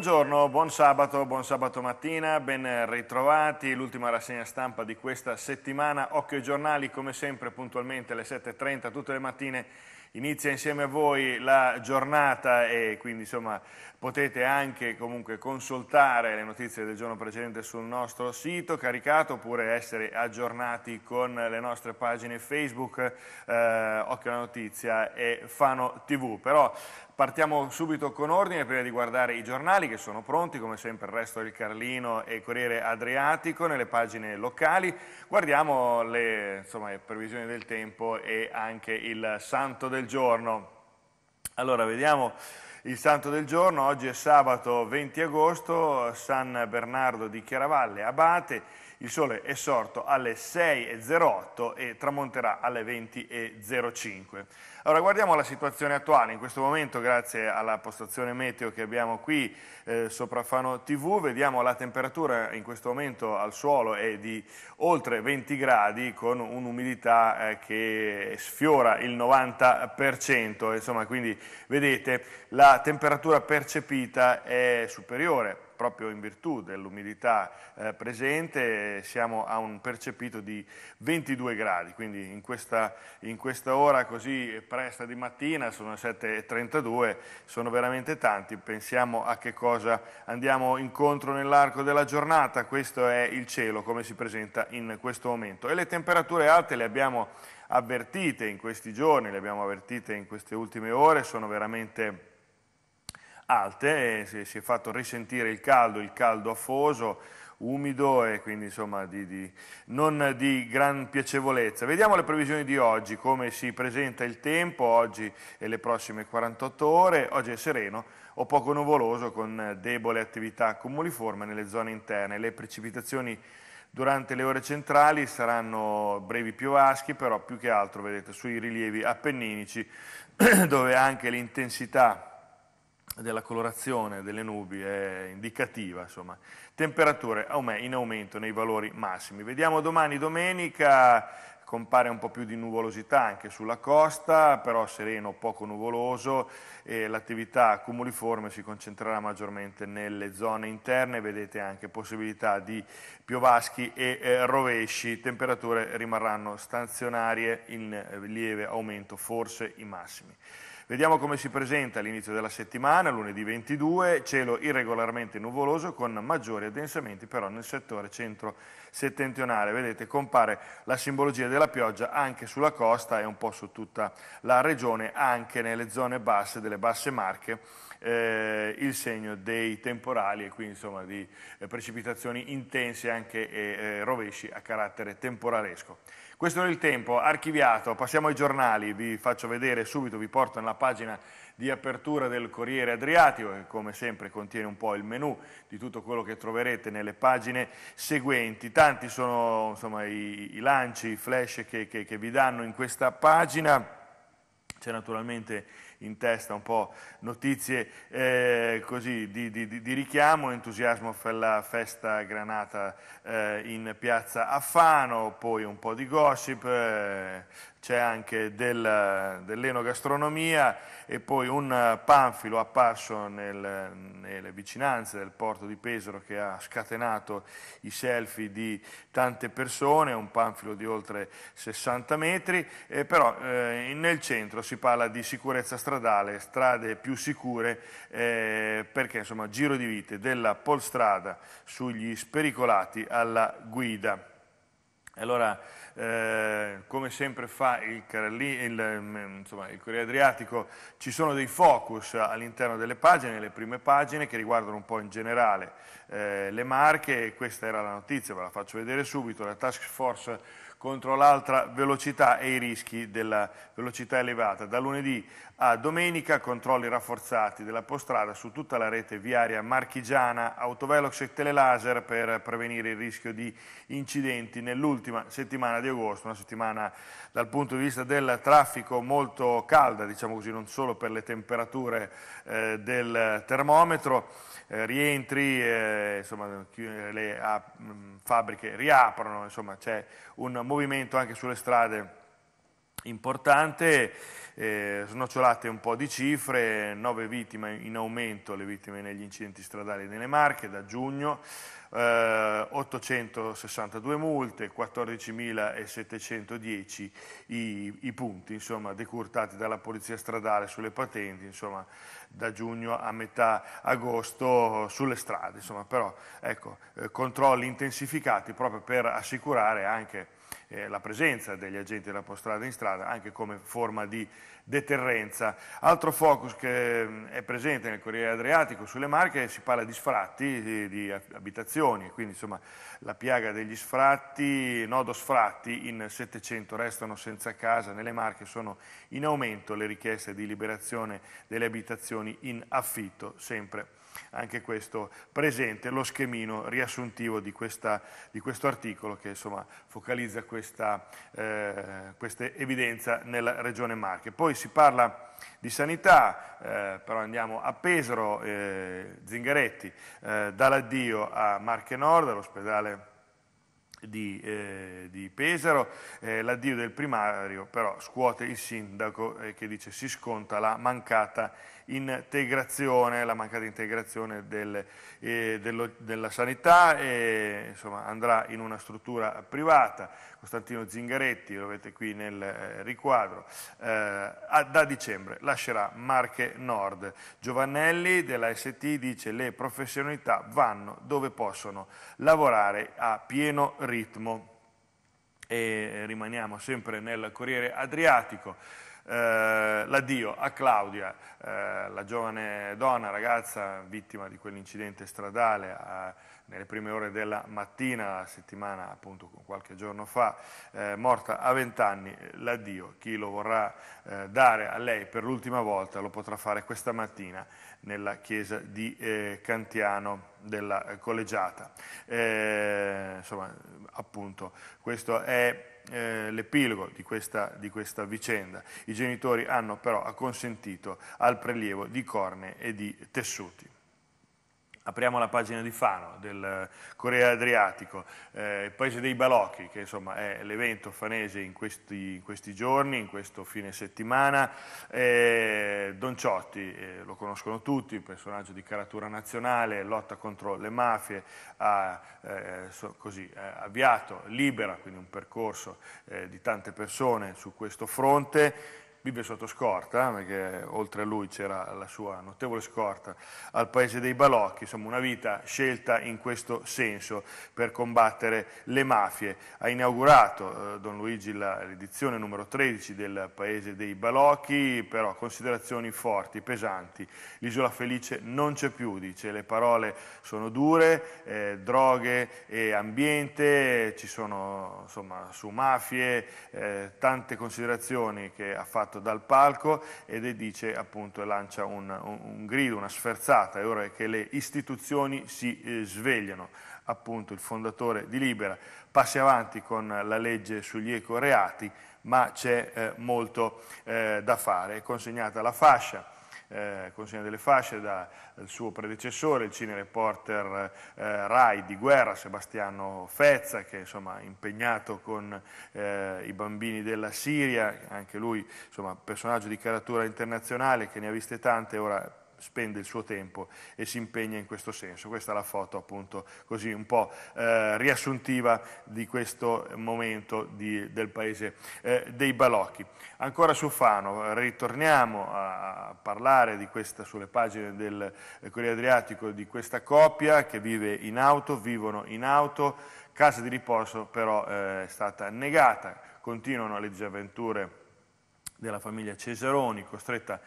Buongiorno, buon sabato, buon sabato mattina, ben ritrovati, l'ultima rassegna stampa di questa settimana, Occhio ai giornali come sempre puntualmente alle 7.30 tutte le mattine inizia insieme a voi la giornata e quindi insomma Potete anche comunque consultare le notizie del giorno precedente sul nostro sito caricato oppure essere aggiornati con le nostre pagine Facebook, eh, Occhio alla Notizia e Fano TV. Però partiamo subito con ordine prima di guardare i giornali che sono pronti, come sempre il resto del Carlino e Corriere Adriatico, nelle pagine locali. Guardiamo le, insomma, le previsioni del tempo e anche il santo del giorno. Allora, vediamo... Il santo del giorno, oggi è sabato 20 agosto, San Bernardo di Chiaravalle, abate, il sole è sorto alle 6.08 e tramonterà alle 20.05. Allora guardiamo la situazione attuale, in questo momento grazie alla postazione meteo che abbiamo qui eh, sopra Fano TV, vediamo la temperatura in questo momento al suolo è di oltre 20 gradi con un'umidità eh, che sfiora il 90%, insomma quindi vedete la temperatura percepita è superiore proprio in virtù dell'umidità eh, presente siamo a un percepito di 22 gradi, quindi in questa, in questa ora così presta di mattina, sono 7.32, sono veramente tanti, pensiamo a che cosa andiamo incontro nell'arco della giornata, questo è il cielo come si presenta in questo momento e le temperature alte le abbiamo avvertite in questi giorni, le abbiamo avvertite in queste ultime ore, sono veramente alte, si, si, è fatto risentire il caldo, il caldo afoso, umido e quindi insomma di, di, non di gran piacevolezza. Vediamo le previsioni di oggi, come si presenta il tempo oggi e le prossime 48 ore. Oggi è sereno o poco nuvoloso con debole attività cumuliforme nelle zone interne. Le precipitazioni Durante le ore centrali saranno brevi piovaschi, però più che altro vedete sui rilievi appenninici, dove anche l'intensità della colorazione delle nubi è indicativa, insomma. Temperature in aumento nei valori massimi. Vediamo domani domenica, compare un po' più di nuvolosità anche sulla costa, però sereno, poco nuvoloso e l'attività cumuliforme si concentrerà maggiormente nelle zone interne, vedete anche possibilità di piovaschi e eh, rovesci, temperature rimarranno stazionarie in eh, lieve aumento, forse i massimi. Vediamo come si presenta all'inizio della settimana, lunedì 22, cielo irregolarmente nuvoloso con maggiori addensamenti però nel settore centro-settentrionale. Vedete, compare la simbologia della pioggia anche sulla costa e un po' su tutta la regione, anche nelle zone basse delle basse Marche eh, il segno dei temporali e quindi insomma di eh, precipitazioni intense anche e eh, rovesci a carattere temporalesco. Questo era il tempo, archiviato, passiamo ai giornali, vi faccio vedere subito, vi porto nella pagina di apertura del Corriere Adriatico che come sempre contiene un po' il menu di tutto quello che troverete nelle pagine seguenti. Tanti sono insomma, i, i, lanci, i flash che, che, che vi danno in questa pagina, c'è naturalmente in testa un po' notizie eh, così di, di, di, richiamo, entusiasmo per la festa granata eh, in piazza Affano, poi un po' di gossip, eh, c'è anche del, dell'enogastronomia e poi un panfilo apparso nel, nelle vicinanze del porto di Pesaro che ha scatenato i selfie di tante persone, un panfilo di oltre 60 metri, eh, però eh, nel centro si parla di sicurezza stradale, strade più sicure, eh, perché insomma giro di vite della polstrada sugli spericolati alla guida. Allora, eh, come sempre fa il, il, mm, insomma, il, Corriere Adriatico, ci sono dei focus all'interno delle pagine, le prime pagine che riguardano un po' in generale eh, le marche, questa era la notizia, ve la faccio vedere subito, la task force contro l'altra velocità e i rischi della velocità elevata. Da lunedì a domenica controlli rafforzati della postrada su tutta la rete viaria marchigiana, autovelox e telelaser per prevenire il rischio di incidenti nell'ultima settimana di agosto, una settimana dal punto di vista del traffico molto calda, diciamo così, non solo per le temperature eh, del termometro, eh, rientri, eh, insomma, le a, ah, mh, fabbriche riaprono, insomma c'è un movimento anche sulle strade importante, eh, snocciolate un po' di cifre, 9 vittime in aumento le vittime negli incidenti stradali nelle Marche da giugno, eh, 862 multe, 14.710 i, i, punti insomma, decurtati dalla Polizia Stradale sulle patenti, insomma, da giugno a metà agosto sulle strade, insomma, però ecco, eh, controlli intensificati proprio per assicurare anche eh, la presenza degli agenti della postrada in strada anche come forma di deterrenza. Altro focus che è presente nel Corriere Adriatico sulle Marche si parla di sfratti, di, di abitazioni, quindi insomma la piaga degli sfratti, nodo sfratti, in 700 restano senza casa, nelle Marche sono in aumento le richieste di liberazione delle abitazioni in affitto, sempre anche questo presente, lo schemino riassuntivo di, questa, di questo articolo che insomma, focalizza questa, eh, questa, evidenza nella regione Marche. Poi si parla di sanità, eh, però andiamo a Pesaro, eh, Zingaretti, eh, dall'addio a Marche Nord, all'ospedale di, eh, di, Pesaro, eh, l'addio del primario però scuote il sindaco eh, che dice si sconta la mancata integrazione, la mancata integrazione del, eh, dello, della sanità, e, insomma, andrà in una struttura privata, Costantino Zingaretti, lo avete qui nel eh, riquadro, eh, da dicembre lascerà Marche Nord. Giovannelli della ST dice le professionalità vanno dove possono lavorare a pieno ritmo. E eh, rimaniamo sempre nel Corriere Adriatico. Eh, l'addio a Claudia, eh, la giovane donna, ragazza, vittima di quell'incidente stradale a, eh, nelle prime ore della mattina, settimana appunto qualche giorno fa, eh, morta a 20 anni, l'addio. Chi lo vorrà eh, dare a lei per l'ultima volta lo potrà fare questa mattina nella chiesa di Cantiano della collegiata. insomma, appunto, questo è eh, l'epilogo di di questa vicenda. I genitori hanno però acconsentito al prelievo di corne e di tessuti apriamo la pagina di Fano del Corriere Adriatico, eh, il paese dei Balocchi, che insomma è l'evento fanese in questi, in questi, giorni, in questo fine settimana. Eh, Don Ciotti, eh, lo conoscono tutti, personaggio di caratura nazionale, lotta contro le mafie, ha eh, so, così, eh, avviato Libera, quindi un percorso eh, di tante persone su questo fronte vive sotto scorta, eh, perché oltre a lui c'era la sua notevole scorta, al paese dei Balocchi, insomma una vita scelta in questo senso per combattere le mafie. Ha inaugurato eh, Don Luigi l'edizione numero 13 del paese dei Balocchi, però considerazioni forti, pesanti. L'isola felice non c'è più, dice, le parole sono dure, eh, droghe e ambiente, ci sono insomma su mafie, eh, tante considerazioni che ha fatto fatto dal palco ed dice appunto lancia un, un, un, grido, una sferzata, è ora che le istituzioni si eh, svegliano, appunto il fondatore di Libera passi avanti con la legge sugli ecoreati ma c'è eh, molto eh, da fare, è consegnata la fascia eh, consegna delle fasce dal suo predecessore, il cinereporter eh, Rai di guerra, Sebastiano Fezza, che insomma, è impegnato con eh, i bambini della Siria, anche lui insomma, personaggio di caratura internazionale che ne ha viste tante, ora spende il suo tempo e si impegna in questo senso. Questa è la foto appunto così un po' eh, riassuntiva di questo momento di, del paese eh, dei Balocchi. Ancora su Fano, ritorniamo a parlare di questa, sulle pagine del eh, Corriere Adriatico di questa coppia che vive in auto, vivono in auto, casa di riposo però eh, è stata negata, continuano le disavventure della famiglia Cesaroni costretta a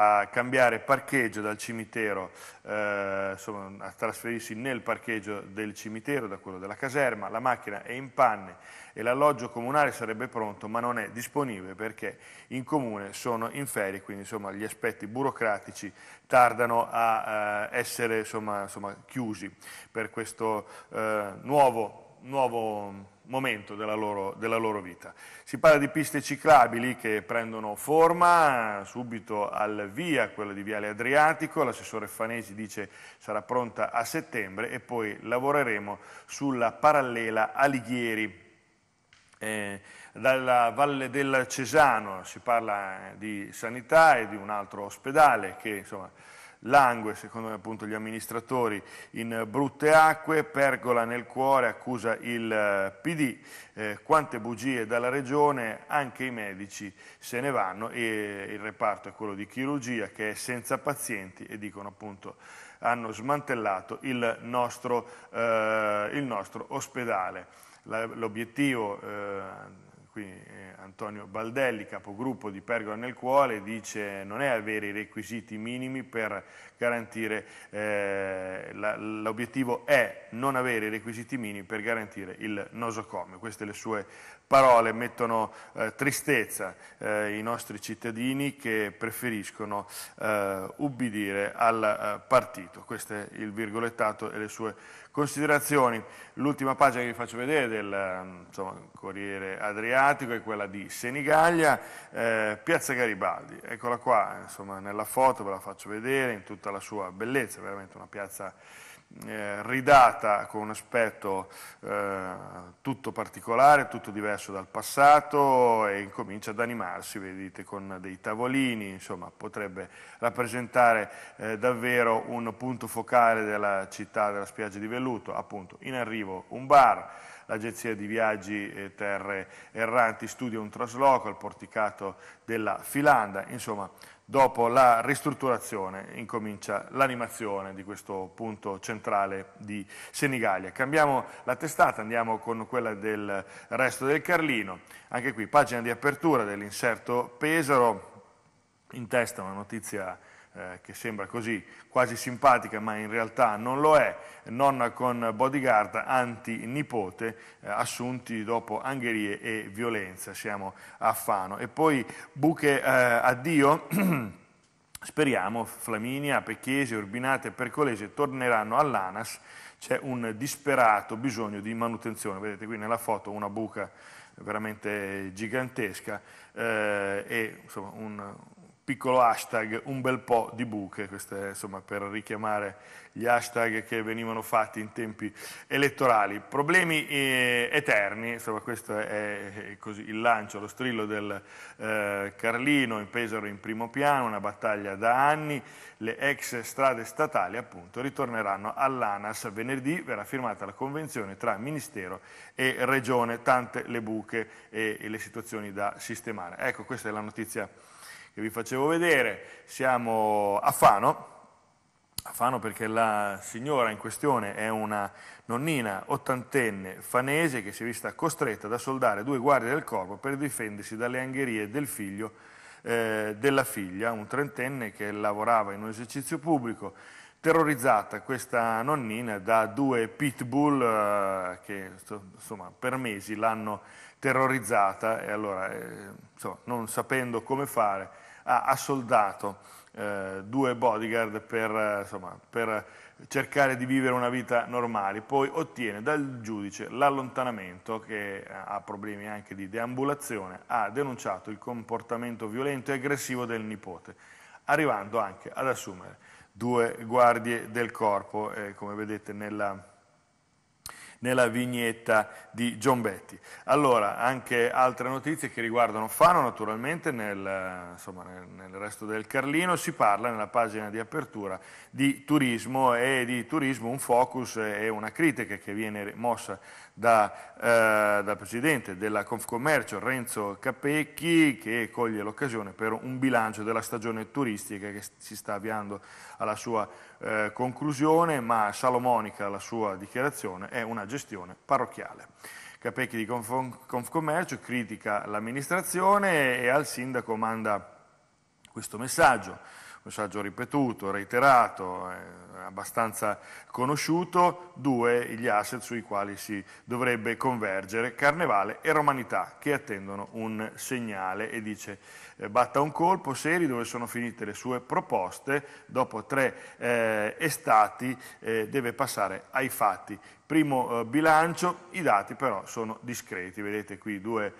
a cambiare parcheggio dal cimitero, eh, insomma, a trasferirsi nel parcheggio del cimitero, da quello della caserma, la macchina è in panne e l'alloggio comunale sarebbe pronto ma non è disponibile perché in comune sono in ferie, quindi insomma, gli aspetti burocratici tardano a eh, essere insomma, chiusi per questo eh, nuovo, nuovo momento della loro, della loro, vita. Si parla di piste ciclabili che prendono forma subito al via, quella di Viale Adriatico, l'assessore Fanesi dice sarà pronta a settembre e poi lavoreremo sulla parallela Alighieri. Eh, dalla Valle del Cesano si parla eh, di sanità e di un altro ospedale che insomma, Langue, secondo me appunto gli amministratori, in brutte acque, Pergola nel cuore, accusa il eh, PD, eh, quante bugie dalla regione, anche i medici se ne vanno e il reparto è quello di chirurgia che è senza pazienti e dicono appunto hanno smantellato il nostro, eh, il nostro ospedale. L'obiettivo eh, qui eh, Antonio Baldelli, capogruppo di Pergola nel Cuore, dice non è avere i requisiti minimi per garantire, eh, l'obiettivo è non avere i requisiti minimi per garantire il nosocomio. Queste le sue parole mettono eh, tristezza eh, i nostri cittadini che preferiscono eh, ubbidire al eh, partito. Questo è il virgolettato e le sue considerazioni. L'ultima pagina che vi faccio vedere del mm, insomma, Corriere Adriatico è quella di Senigallia, eh, Piazza Garibaldi. Eccola qua, insomma, nella foto ve la faccio vedere in tutta la sua bellezza, veramente una piazza eh, ridata con un aspetto eh, tutto particolare, tutto diverso dal passato e incomincia ad animarsi, vedete, con dei tavolini, insomma potrebbe rappresentare eh, davvero un punto focale della città della spiaggia di Velluto, appunto in arrivo un bar, l'agenzia di viaggi e terre erranti studia un trasloco al porticato della Filanda, insomma dopo la ristrutturazione incomincia l'animazione di questo punto centrale di Senigallia. Cambiamo la testata, andiamo con quella del resto del Carlino, anche qui pagina di apertura dell'inserto Pesaro, in testa una notizia eh, che sembra così quasi simpatica ma in realtà non lo è, nonna con bodyguard anti-nipote eh, assunti dopo angherie e violenza, siamo a Fano. E poi buche eh, addio. Speriamo Flaminia, Pecchiese, Urbinate e Percolese torneranno all'ANAS, c'è un disperato bisogno di manutenzione, vedete qui nella foto una buca veramente gigantesca eh, e insomma, un, piccolo hashtag, un bel po' di buche, questo è insomma, per richiamare gli hashtag che venivano fatti in tempi elettorali. Problemi eh, eterni, insomma, questo è, è così, il lancio, lo strillo del eh, Carlino in Pesaro in primo piano, una battaglia da anni, le ex strade statali appunto ritorneranno all'ANAS, venerdì verrà firmata la convenzione tra Ministero e Regione, tante le buche e, e le situazioni da sistemare. Ecco, questa è la notizia che vi facevo vedere, siamo a Fano, a Fano perché la signora in questione è una nonnina ottantenne fanese che si è vista costretta da soldare due guardie del corpo per difendersi dalle angherie del figlio eh, della figlia, un trentenne che lavorava in un esercizio pubblico, terrorizzata questa nonnina da due pitbull eh, che insomma, per mesi l'hanno terrorizzata e allora eh, insomma, non sapendo come fare ha, soldato eh, due bodyguard per, eh, insomma, per, cercare di vivere una vita normale, poi ottiene dal giudice l'allontanamento che ha problemi anche di deambulazione, ha denunciato il comportamento violento e aggressivo del nipote, arrivando anche ad assumere due guardie del corpo, eh, come vedete nella nella vignetta di Giombetti. Allora, anche altre notizie che riguardano Fano, naturalmente nel, insomma, nel, nel resto del Carlino, si parla nella pagina di apertura di turismo e di turismo un focus e una critica che viene mossa da, eh, dal Presidente della Confcommercio Renzo Capecchi che coglie l'occasione per un bilancio della stagione turistica che si sta avviando alla sua eh, conclusione, ma Salomonica, la sua dichiarazione, è una gestione parrocchiale. Capecchi di Confcommercio critica l'amministrazione e al sindaco manda questo messaggio messaggio ripetuto, reiterato, eh, abbastanza conosciuto, due gli asset sui quali si dovrebbe convergere, Carnevale e Romanità, che attendono un segnale e dice eh, batta un colpo seri dove sono finite le sue proposte, dopo tre eh, estati eh, deve passare ai fatti. Primo eh, bilancio, i dati però sono discreti, vedete qui due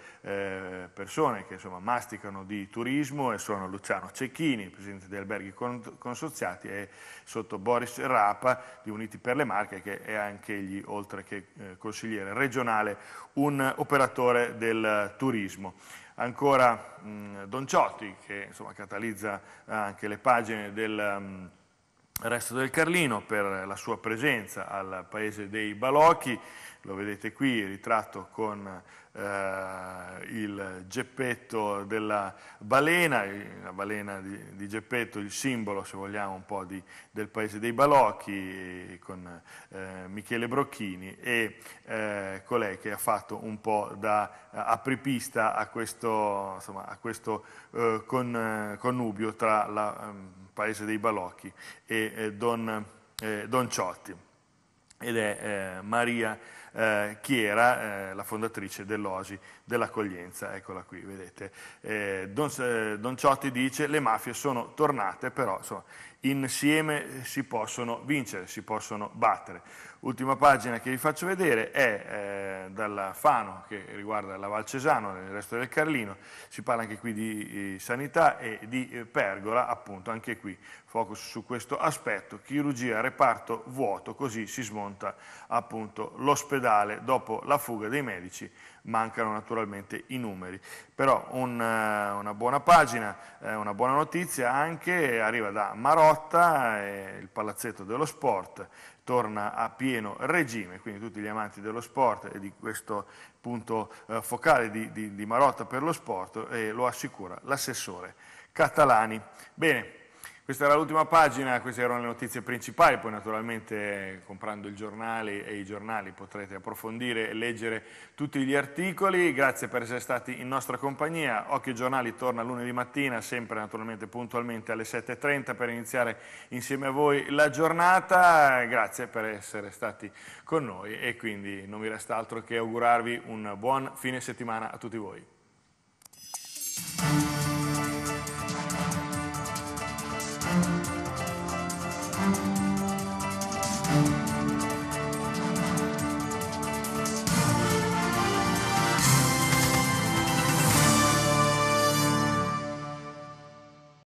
persone che insomma, masticano di turismo e sono Luciano Cecchini, presidente di Alberghi Consorziati e sotto Boris Rapa di Uniti per le Marche che è anche egli, oltre che consigliere regionale, un operatore del turismo ancora mh, mm, Don Ciotti che insomma, catalizza anche le pagine del, mm, resto del Carlino per la sua presenza al paese dei Balocchi, lo vedete qui ritratto con eh, il geppetto della balena, la balena di, di, geppetto, il simbolo se vogliamo un po' di, del paese dei Balocchi con eh, Michele Brocchini e eh, colei che ha fatto un po' da eh, apripista a questo, insomma, a questo eh, con, eh, connubio tra la ehm, paese dei Balocchi, e eh, Don, eh, Don, Ciotti. Ed è eh, Maria eh, Chiera, eh, la fondatrice dell'Osi dell'accoglienza. Eccola qui, vedete. Don, Don, Ciotti dice le mafie sono tornate, però insomma, insieme si possono vincere, si possono battere. Ultima pagina che vi faccio vedere è eh, dalla Fano che riguarda la Valcesano, nel resto del Carlino, si parla anche qui di eh, sanità e di eh, pergola, appunto anche qui focus su questo aspetto, chirurgia reparto vuoto, così si smonta appunto l'ospedale dopo la fuga dei medici, mancano naturalmente i numeri. Però un, eh, una buona pagina, eh, una buona notizia anche arriva da Marotta, il palazzetto dello sport, torna a pieno regime, quindi tutti gli amanti dello sport e di questo punto eh, focale di, di, di Marotta per lo sport, eh, lo assicura l'assessore Catalani. Bene, questa era l'ultima pagina, queste erano le notizie principali, poi naturalmente comprando il giornale e i giornali potrete approfondire e leggere tutti gli articoli. Grazie per essere stati in nostra compagnia. Occhio Giornali torna lunedì mattina, sempre naturalmente puntualmente alle 7.30 per iniziare insieme a voi la giornata. Grazie per essere stati con noi e quindi non mi resta altro che augurarvi un buon fine settimana a tutti voi.